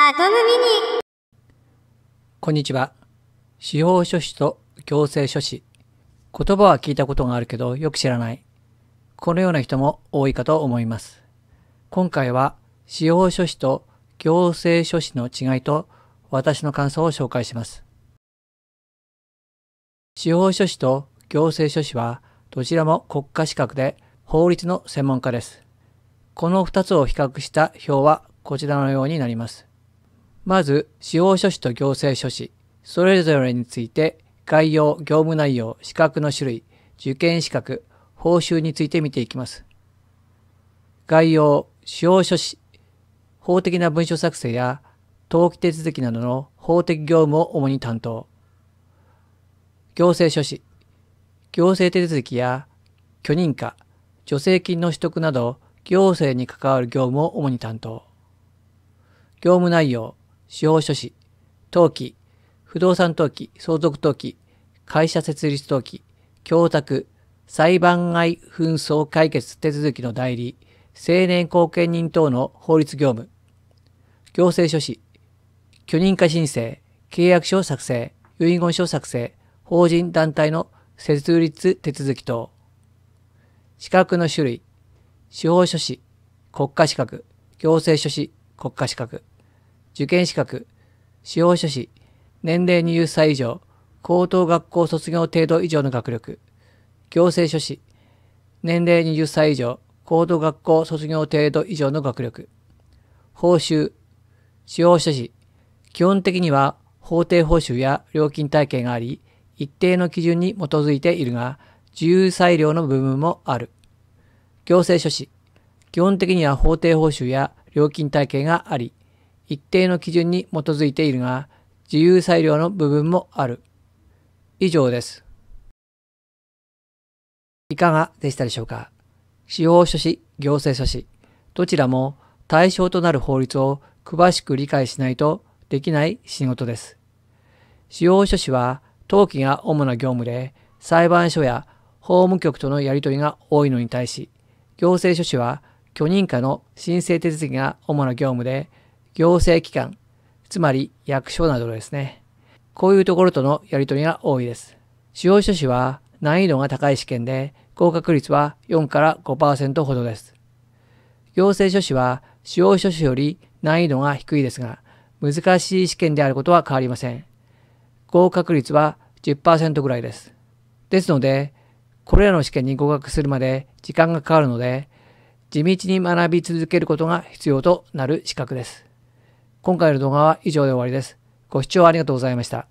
アトムミニこんにちは。司法書士と行政書士。言葉は聞いたことがあるけどよく知らない。このような人も多いかと思います。今回は司法書士と行政書士の違いと私の感想を紹介します。司法書士と行政書士はどちらも国家資格で法律の専門家です。この2つを比較した表はこちらのようになります。まず、司法書士と行政書士、それぞれについて、概要、業務内容、資格の種類、受験資格、報酬について見ていきます。概要、司法書士、法的な文書作成や、登記手続きなどの法的業務を主に担当。行政書士、行政手続きや、許認可、助成金の取得など、行政に関わる業務を主に担当。業務内容、司法書士、登記、不動産登記、相続登記、会社設立登記、供託、裁判外紛争解決手続きの代理、成年後見人等の法律業務、行政書士、許認可申請、契約書作成、遺言書作成、法人団体の設立手続き等。資格の種類、司法書士、国家資格、行政書士、国家資格。受験資格、司法書士、年齢20歳以上、高等学校卒業程度以上の学力、行政書士、年齢20歳以上、高等学校卒業程度以上の学力、報酬、司法書士、基本的には法定報酬や料金体系があり、一定の基準に基づいているが、自由裁量の部分もある。行政書士、基本的には法定報酬や料金体系があり、一定の基準に基づいているが、自由裁量の部分もある。以上です。いかがでしたでしょうか司法書士、行政書士、どちらも対象となる法律を詳しく理解しないとできない仕事です。司法書士は登記が主な業務で、裁判所や法務局とのやり取りが多いのに対し、行政書士は許認可の申請手続きが主な業務で、行政機関、つまり役所などですね。こういうところとのやりとりが多いです。司法書士は難易度が高い試験で合格率は4から5%ほどです。行政書士は司法書士より難易度が低いですが、難しい試験であることは変わりません。合格率は10%ぐらいです。ですので、これらの試験に合格するまで時間がかかるので、地道に学び続けることが必要となる資格です。今回の動画は以上で終わりです。ご視聴ありがとうございました。